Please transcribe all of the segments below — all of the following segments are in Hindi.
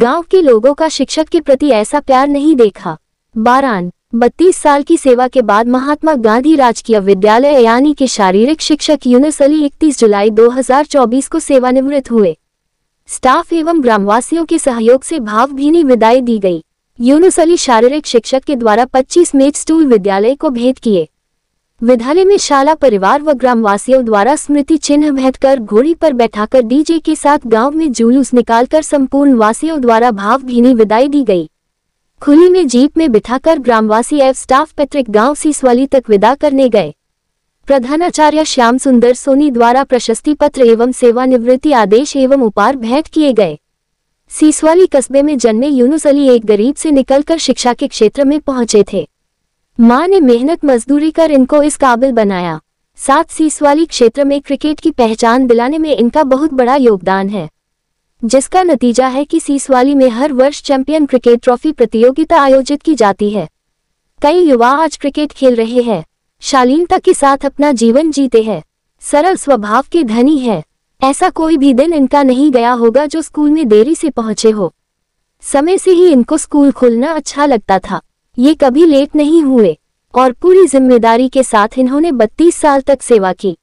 गांव के लोगों का शिक्षक के प्रति ऐसा प्यार नहीं देखा बारान बत्तीस साल की सेवा के बाद महात्मा गांधी राजकीय विद्यालय यानी के शारीरिक शिक्षक यूनिस अली इकतीस जुलाई 2024 को सेवानिवृत्त हुए स्टाफ एवं ग्रामवासियों के सहयोग से भावभीनी विदाई दी गई यूनुस अली शारीरिक शिक्षक के द्वारा 25 मेज स्टूल विद्यालय को भेंट किए विद्यालय में शाला परिवार व ग्रामवासियों द्वारा स्मृति चिन्ह कर घोड़ी पर बैठाकर डीजे के साथ गांव में जुलूस निकालकर संपूर्ण वासियों द्वारा भावभीनी विदाई दी गई खुली में जीप में बिठाकर ग्रामवासी एवं स्टाफ पैतृक गांव सीसवाली तक विदा करने गए प्रधानाचार्य श्याम सुंदर सोनी द्वारा प्रशस्ति पत्र एवं सेवानिवृत्ति आदेश एवं उपहार भेंट किए गए सीसवाली कस्बे में जन्मे यूनुस अली एक गरीब से निकलकर शिक्षा के क्षेत्र में पहुंचे थे मां ने मेहनत मजदूरी कर इनको इस काबिल बनाया सात वाली क्षेत्र में क्रिकेट की पहचान दिलाने में इनका बहुत बड़ा योगदान है जिसका नतीजा है कि सीसवाली में हर वर्ष चैंपियन क्रिकेट ट्रॉफी प्रतियोगिता आयोजित की जाती है कई युवा आज क्रिकेट खेल रहे हैं शालीनता के साथ अपना जीवन जीते हैं सरल स्वभाव के धनी है ऐसा कोई भी दिन इनका नहीं गया होगा जो स्कूल में देरी से पहुंचे हो समय से ही इनको स्कूल खोलना अच्छा लगता था ये कभी लेट नहीं हुए और पूरी जिम्मेदारी के साथ इन्होंने 32 साल तक सेवा की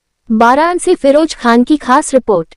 बारान से फिरोज खान की खास रिपोर्ट